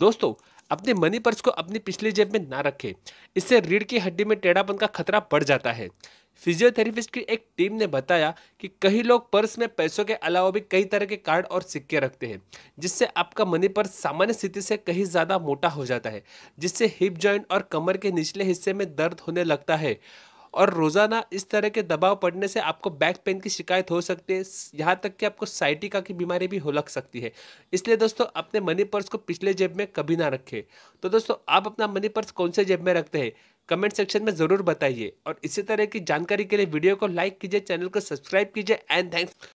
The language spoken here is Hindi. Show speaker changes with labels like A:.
A: दोस्तों अपने मनी पर्स को अपनी पिछली जेब में ना रखें इससे रीढ़ की हड्डी में टेढ़ापन का खतरा बढ़ जाता है फिजियोथेरेपिस्ट की एक टीम ने बताया कि कई लोग पर्स में पैसों के अलावा भी कई तरह के कार्ड और सिक्के रखते हैं जिससे आपका मनी पर्स सामान्य स्थिति से कहीं ज़्यादा मोटा हो जाता है जिससे हिप जॉइंट और कमर के निचले हिस्से में दर्द होने लगता है और रोज़ाना इस तरह के दबाव पड़ने से आपको बैक पेन की शिकायत हो सकती है यहाँ तक कि आपको साइटिका की बीमारी भी हो लग सकती है इसलिए दोस्तों अपने मनी पर्स को पिछले जेब में कभी ना रखें तो दोस्तों आप अपना मनी पर्स कौन से जेब में रखते हैं कमेंट सेक्शन में ज़रूर बताइए और इसी तरह की जानकारी के लिए वीडियो को लाइक कीजिए चैनल को सब्सक्राइब कीजिए एंड थैंक्स